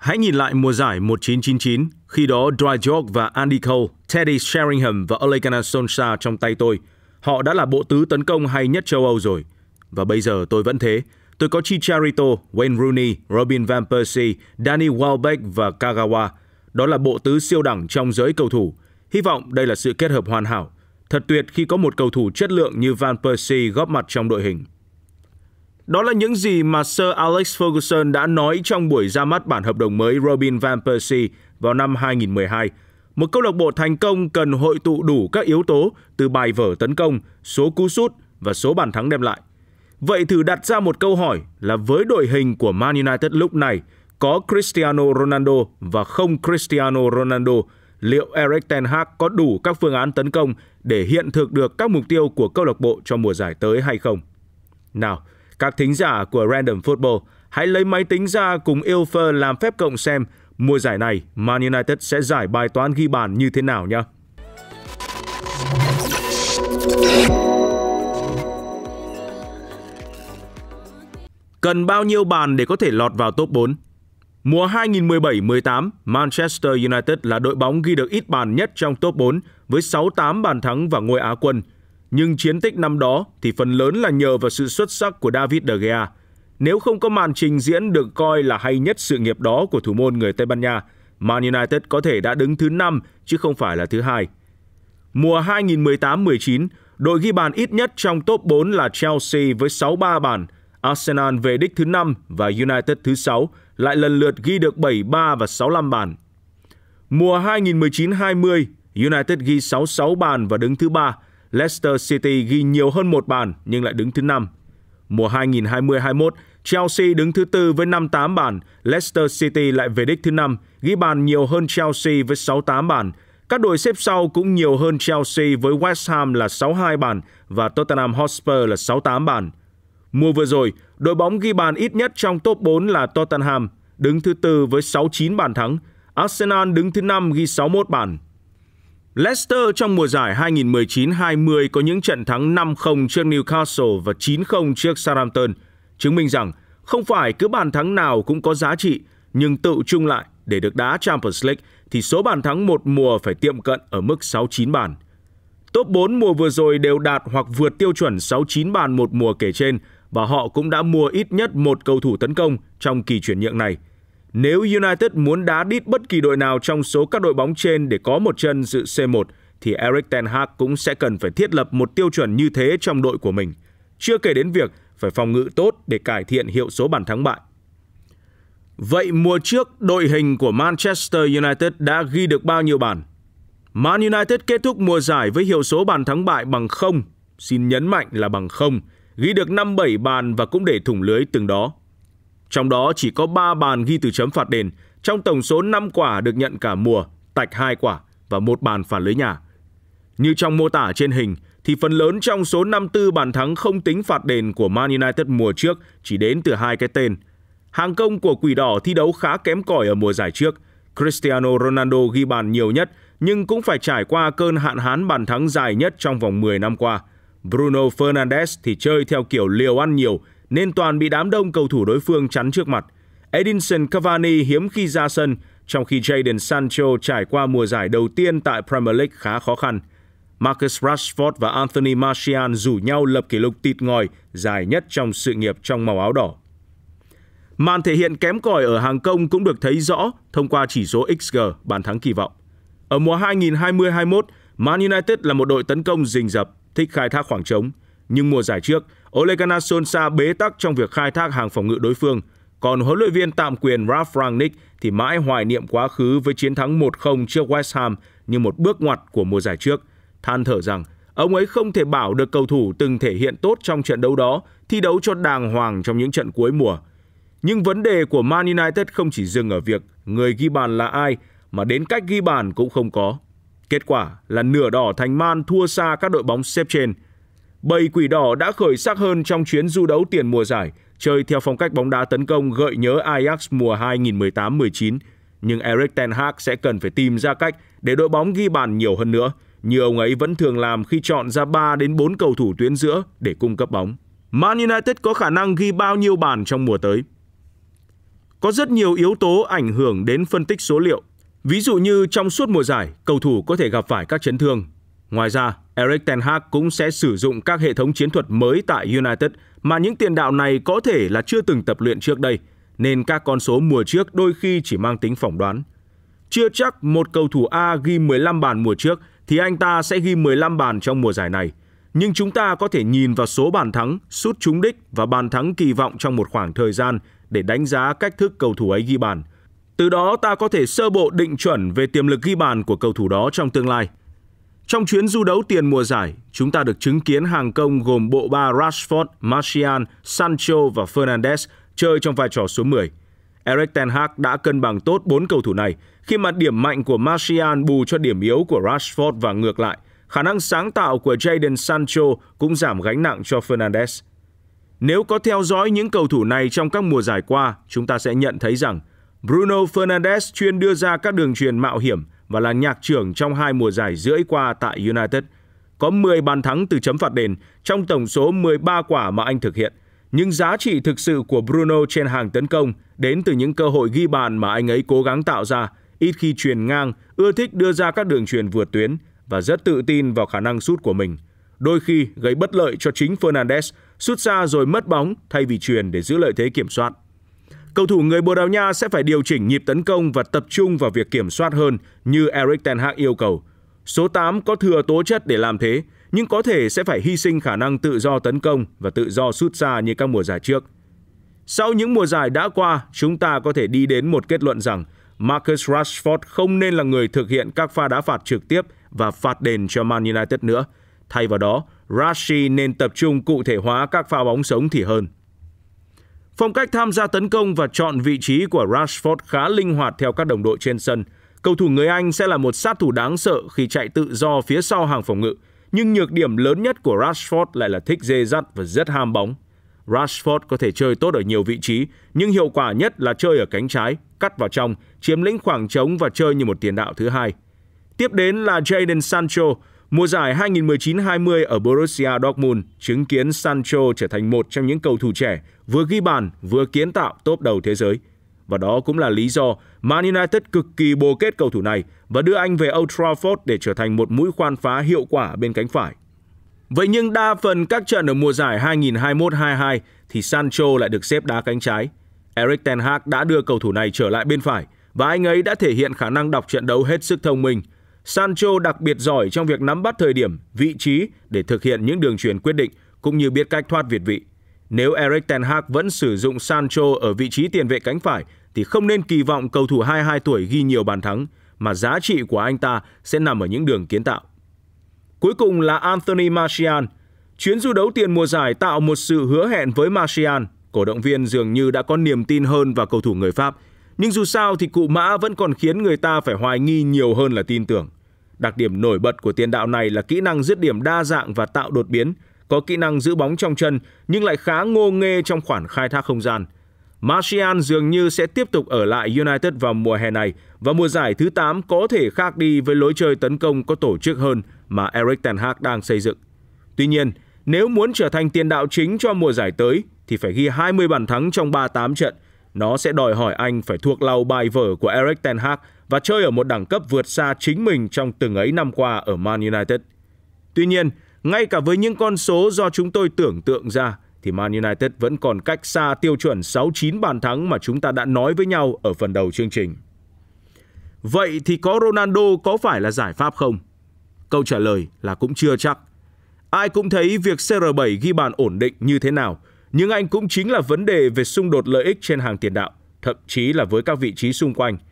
Hãy nhìn lại mùa giải 1999, khi đó Dwight York và Andy Cole, Teddy Sheringham và Ole Gunnar Solskjaer trong tay tôi. Họ đã là bộ tứ tấn công hay nhất châu Âu rồi. Và bây giờ tôi vẫn thế. Tôi có Chicharito, Wayne Rooney, Robin Van Persie, Danny Welbeck và Kagawa. Đó là bộ tứ siêu đẳng trong giới cầu thủ. Hy vọng đây là sự kết hợp hoàn hảo. Thật tuyệt khi có một cầu thủ chất lượng như Van Persie góp mặt trong đội hình. Đó là những gì mà Sir Alex Ferguson đã nói trong buổi ra mắt bản hợp đồng mới Robin Van Persie vào năm 2012. Một câu lạc bộ thành công cần hội tụ đủ các yếu tố từ bài vở tấn công, số cú sút và số bàn thắng đem lại. Vậy thử đặt ra một câu hỏi là với đội hình của Man United lúc này có Cristiano Ronaldo và không Cristiano Ronaldo, liệu Erik Ten Hag có đủ các phương án tấn công để hiện thực được các mục tiêu của câu lạc bộ cho mùa giải tới hay không? Nào, các thính giả của Random Football hãy lấy máy tính ra cùng Ilfer làm phép cộng xem mùa giải này Man United sẽ giải bài toán ghi bàn như thế nào nhé. Cần bao nhiêu bàn để có thể lọt vào top 4? Mùa 2017-18, Manchester United là đội bóng ghi được ít bàn nhất trong top 4 với 68 bàn thắng và ngôi Á quân – nhưng chiến tích năm đó thì phần lớn là nhờ vào sự xuất sắc của David De Gea. Nếu không có màn trình diễn được coi là hay nhất sự nghiệp đó của thủ môn người Tây Ban Nha, Man United có thể đã đứng thứ 5 chứ không phải là thứ hai. Mùa 2018-19, đội ghi bàn ít nhất trong top 4 là Chelsea với 63 bàn, Arsenal về đích thứ 5 và United thứ 6, lại lần lượt ghi được 73 và 65 bàn. Mùa 2019-20, United ghi 66 bàn và đứng thứ 3, Leicester City ghi nhiều hơn một bàn nhưng lại đứng thứ 5. Mùa 2020-21, Chelsea đứng thứ tư với 58 bàn, Leicester City lại về đích thứ 5, ghi bàn nhiều hơn Chelsea với 68 bàn. Các đội xếp sau cũng nhiều hơn Chelsea với West Ham là 62 bàn và Tottenham Hotspur là 68 bàn. Mùa vừa rồi, đội bóng ghi bàn ít nhất trong top 4 là Tottenham, đứng thứ tư với 69 bàn thắng. Arsenal đứng thứ 5 ghi 61 bàn. Leicester trong mùa giải 2019-20 có những trận thắng 5-0 trước Newcastle và 9-0 trước Southampton, chứng minh rằng không phải cứ bàn thắng nào cũng có giá trị, nhưng tự chung lại để được đá Champions League thì số bàn thắng một mùa phải tiệm cận ở mức 69 bàn. Top 4 mùa vừa rồi đều đạt hoặc vượt tiêu chuẩn 69 bàn một mùa kể trên và họ cũng đã mua ít nhất một cầu thủ tấn công trong kỳ chuyển nhượng này – nếu United muốn đá đít bất kỳ đội nào trong số các đội bóng trên để có một chân dự C1 thì Erik Ten Hag cũng sẽ cần phải thiết lập một tiêu chuẩn như thế trong đội của mình. Chưa kể đến việc phải phòng ngự tốt để cải thiện hiệu số bàn thắng bại. Vậy mùa trước, đội hình của Manchester United đã ghi được bao nhiêu bàn? Man United kết thúc mùa giải với hiệu số bàn thắng bại bằng 0, xin nhấn mạnh là bằng 0, ghi được 57 bàn và cũng để thủng lưới từng đó. Trong đó chỉ có 3 bàn ghi từ chấm phạt đền, trong tổng số 5 quả được nhận cả mùa, tạch 2 quả và một bàn phản lưới nhà. Như trong mô tả trên hình, thì phần lớn trong số 54 bàn thắng không tính phạt đền của Man United mùa trước chỉ đến từ hai cái tên. Hàng công của Quỷ Đỏ thi đấu khá kém cỏi ở mùa giải trước. Cristiano Ronaldo ghi bàn nhiều nhất nhưng cũng phải trải qua cơn hạn hán bàn thắng dài nhất trong vòng 10 năm qua. Bruno Fernandes thì chơi theo kiểu liều ăn nhiều, nên toàn bị đám đông cầu thủ đối phương chắn trước mặt. Edinson Cavani hiếm khi ra sân, trong khi Jadon Sancho trải qua mùa giải đầu tiên tại Premier League khá khó khăn. Marcus Rashford và Anthony Martial rủ nhau lập kỷ lục tịt ngòi dài nhất trong sự nghiệp trong màu áo đỏ. Màn thể hiện kém cỏi ở hàng công cũng được thấy rõ thông qua chỉ số XG bàn thắng kỳ vọng. Ở mùa 2020-21, Man United là một đội tấn công rình rập, thích khai thác khoảng trống. Nhưng mùa giải trước, Ole Gunnar Solskjaer bế tắc trong việc khai thác hàng phòng ngự đối phương. Còn huấn luyện viên tạm quyền Ralf Rangnick thì mãi hoài niệm quá khứ với chiến thắng 1-0 trước West Ham như một bước ngoặt của mùa giải trước. Than thở rằng ông ấy không thể bảo được cầu thủ từng thể hiện tốt trong trận đấu đó thi đấu cho đàng hoàng trong những trận cuối mùa. Nhưng vấn đề của Man United không chỉ dừng ở việc người ghi bàn là ai mà đến cách ghi bàn cũng không có. Kết quả là nửa đỏ thành Man thua xa các đội bóng xếp trên – Bầy quỷ đỏ đã khởi sắc hơn trong chuyến du đấu tiền mùa giải, chơi theo phong cách bóng đá tấn công gợi nhớ Ajax mùa 2018-19. Nhưng Eric Ten Hag sẽ cần phải tìm ra cách để đội bóng ghi bàn nhiều hơn nữa, như ông ấy vẫn thường làm khi chọn ra 3 đến 4 cầu thủ tuyến giữa để cung cấp bóng. Man United có khả năng ghi bao nhiêu bàn trong mùa tới? Có rất nhiều yếu tố ảnh hưởng đến phân tích số liệu. Ví dụ như trong suốt mùa giải, cầu thủ có thể gặp phải các chấn thương, Ngoài ra, Eric Ten Hag cũng sẽ sử dụng các hệ thống chiến thuật mới tại United mà những tiền đạo này có thể là chưa từng tập luyện trước đây, nên các con số mùa trước đôi khi chỉ mang tính phỏng đoán. Chưa chắc một cầu thủ A ghi 15 bàn mùa trước thì anh ta sẽ ghi 15 bàn trong mùa giải này. Nhưng chúng ta có thể nhìn vào số bàn thắng, sút trúng đích và bàn thắng kỳ vọng trong một khoảng thời gian để đánh giá cách thức cầu thủ ấy ghi bàn. Từ đó ta có thể sơ bộ định chuẩn về tiềm lực ghi bàn của cầu thủ đó trong tương lai. Trong chuyến du đấu tiền mùa giải, chúng ta được chứng kiến hàng công gồm bộ ba Rashford, Martial, Sancho và Fernandes chơi trong vai trò số 10. Eric Ten Hag đã cân bằng tốt bốn cầu thủ này khi mà điểm mạnh của Martial bù cho điểm yếu của Rashford và ngược lại. Khả năng sáng tạo của Jadon Sancho cũng giảm gánh nặng cho Fernandes. Nếu có theo dõi những cầu thủ này trong các mùa giải qua, chúng ta sẽ nhận thấy rằng Bruno Fernandes chuyên đưa ra các đường truyền mạo hiểm – và là nhạc trưởng trong hai mùa giải rưỡi qua tại United. Có 10 bàn thắng từ chấm phạt đền trong tổng số 13 quả mà anh thực hiện. Nhưng giá trị thực sự của Bruno trên hàng tấn công đến từ những cơ hội ghi bàn mà anh ấy cố gắng tạo ra, ít khi truyền ngang, ưa thích đưa ra các đường truyền vượt tuyến và rất tự tin vào khả năng sút của mình. Đôi khi gây bất lợi cho chính Fernandes, sút xa rồi mất bóng thay vì truyền để giữ lợi thế kiểm soát. Cầu thủ người Bồ Đào Nha sẽ phải điều chỉnh nhịp tấn công và tập trung vào việc kiểm soát hơn như Eric Ten Hag yêu cầu. Số 8 có thừa tố chất để làm thế, nhưng có thể sẽ phải hy sinh khả năng tự do tấn công và tự do sút xa như các mùa giải trước. Sau những mùa giải đã qua, chúng ta có thể đi đến một kết luận rằng Marcus Rashford không nên là người thực hiện các pha đá phạt trực tiếp và phạt đền cho Man United nữa. Thay vào đó, Rashi nên tập trung cụ thể hóa các pha bóng sống thì hơn. Phong cách tham gia tấn công và chọn vị trí của Rashford khá linh hoạt theo các đồng đội trên sân. Cầu thủ người Anh sẽ là một sát thủ đáng sợ khi chạy tự do phía sau hàng phòng ngự, nhưng nhược điểm lớn nhất của Rashford lại là thích dê dắt và rất ham bóng. Rashford có thể chơi tốt ở nhiều vị trí, nhưng hiệu quả nhất là chơi ở cánh trái, cắt vào trong, chiếm lĩnh khoảng trống và chơi như một tiền đạo thứ hai. Tiếp đến là Jadon Sancho, Mùa giải 2019-20 ở Borussia Dortmund chứng kiến Sancho trở thành một trong những cầu thủ trẻ vừa ghi bàn vừa kiến tạo top đầu thế giới. Và đó cũng là lý do Man United cực kỳ bồ kết cầu thủ này và đưa anh về Old Trafford để trở thành một mũi khoan phá hiệu quả bên cánh phải. Vậy nhưng đa phần các trận ở mùa giải 2021-22 thì Sancho lại được xếp đá cánh trái. Eric Ten Hag đã đưa cầu thủ này trở lại bên phải và anh ấy đã thể hiện khả năng đọc trận đấu hết sức thông minh – Sancho đặc biệt giỏi trong việc nắm bắt thời điểm, vị trí để thực hiện những đường truyền quyết định cũng như biết cách thoát việt vị. Nếu Erik Ten Hag vẫn sử dụng Sancho ở vị trí tiền vệ cánh phải thì không nên kỳ vọng cầu thủ 22 tuổi ghi nhiều bàn thắng mà giá trị của anh ta sẽ nằm ở những đường kiến tạo. Cuối cùng là Anthony Martial. Chuyến du đấu tiền mùa giải tạo một sự hứa hẹn với Martial. Cổ động viên dường như đã có niềm tin hơn vào cầu thủ người Pháp. Nhưng dù sao thì cụ mã vẫn còn khiến người ta phải hoài nghi nhiều hơn là tin tưởng. Đặc điểm nổi bật của tiền đạo này là kỹ năng dứt điểm đa dạng và tạo đột biến, có kỹ năng giữ bóng trong chân nhưng lại khá ngô nghê trong khoản khai thác không gian. Martial dường như sẽ tiếp tục ở lại United vào mùa hè này và mùa giải thứ 8 có thể khác đi với lối chơi tấn công có tổ chức hơn mà Erik Ten Hag đang xây dựng. Tuy nhiên, nếu muốn trở thành tiền đạo chính cho mùa giải tới thì phải ghi 20 bàn thắng trong 38 trận. Nó sẽ đòi hỏi anh phải thuộc lau bài vở của Erik Ten Hag và chơi ở một đẳng cấp vượt xa chính mình trong từng ấy năm qua ở Man United. Tuy nhiên, ngay cả với những con số do chúng tôi tưởng tượng ra, thì Man United vẫn còn cách xa tiêu chuẩn 69 bàn thắng mà chúng ta đã nói với nhau ở phần đầu chương trình. Vậy thì có Ronaldo có phải là giải pháp không? Câu trả lời là cũng chưa chắc. Ai cũng thấy việc CR7 ghi bàn ổn định như thế nào, nhưng anh cũng chính là vấn đề về xung đột lợi ích trên hàng tiền đạo, thậm chí là với các vị trí xung quanh –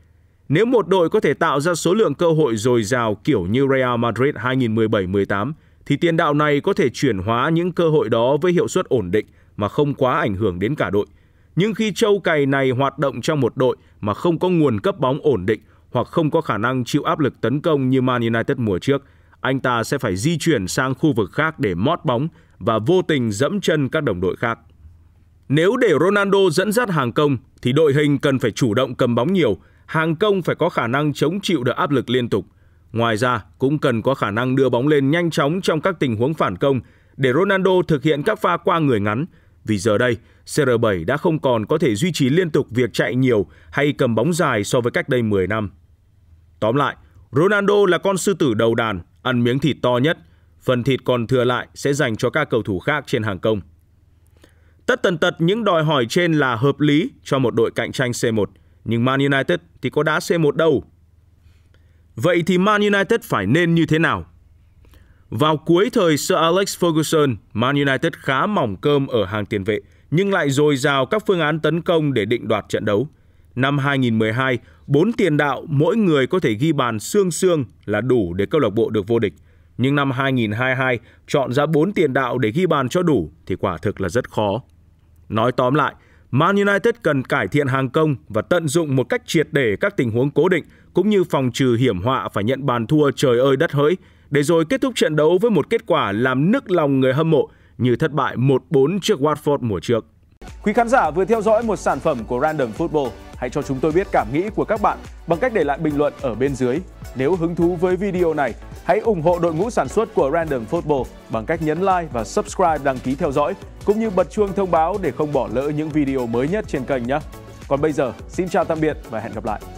nếu một đội có thể tạo ra số lượng cơ hội dồi dào kiểu như Real Madrid 2017-18, thì tiền đạo này có thể chuyển hóa những cơ hội đó với hiệu suất ổn định mà không quá ảnh hưởng đến cả đội. Nhưng khi châu cày này hoạt động trong một đội mà không có nguồn cấp bóng ổn định hoặc không có khả năng chịu áp lực tấn công như Man United mùa trước, anh ta sẽ phải di chuyển sang khu vực khác để mót bóng và vô tình dẫm chân các đồng đội khác. Nếu để Ronaldo dẫn dắt hàng công thì đội hình cần phải chủ động cầm bóng nhiều hàng công phải có khả năng chống chịu được áp lực liên tục. Ngoài ra, cũng cần có khả năng đưa bóng lên nhanh chóng trong các tình huống phản công để Ronaldo thực hiện các pha qua người ngắn. Vì giờ đây, CR7 đã không còn có thể duy trì liên tục việc chạy nhiều hay cầm bóng dài so với cách đây 10 năm. Tóm lại, Ronaldo là con sư tử đầu đàn, ăn miếng thịt to nhất. Phần thịt còn thừa lại sẽ dành cho các cầu thủ khác trên hàng công. Tất tần tật những đòi hỏi trên là hợp lý cho một đội cạnh tranh C1 nhưng Man United thì có đá C1 đâu. Vậy thì Man United phải nên như thế nào? Vào cuối thời Sir Alex Ferguson, Man United khá mỏng cơm ở hàng tiền vệ, nhưng lại dồi dào các phương án tấn công để định đoạt trận đấu. Năm 2012, bốn tiền đạo mỗi người có thể ghi bàn xương xương là đủ để câu lạc bộ được vô địch. Nhưng năm 2022, chọn ra bốn tiền đạo để ghi bàn cho đủ thì quả thực là rất khó. Nói tóm lại, Man United cần cải thiện hàng công và tận dụng một cách triệt để các tình huống cố định cũng như phòng trừ hiểm họa phải nhận bàn thua trời ơi đất hỡi để rồi kết thúc trận đấu với một kết quả làm nức lòng người hâm mộ như thất bại 1-4 trước Watford mùa trước. Quý khán giả vừa theo dõi một sản phẩm của Random Football. Hãy cho chúng tôi biết cảm nghĩ của các bạn bằng cách để lại bình luận ở bên dưới. Nếu hứng thú với video này, Hãy ủng hộ đội ngũ sản xuất của Random Football bằng cách nhấn like và subscribe đăng ký theo dõi, cũng như bật chuông thông báo để không bỏ lỡ những video mới nhất trên kênh nhé. Còn bây giờ, xin chào tạm biệt và hẹn gặp lại!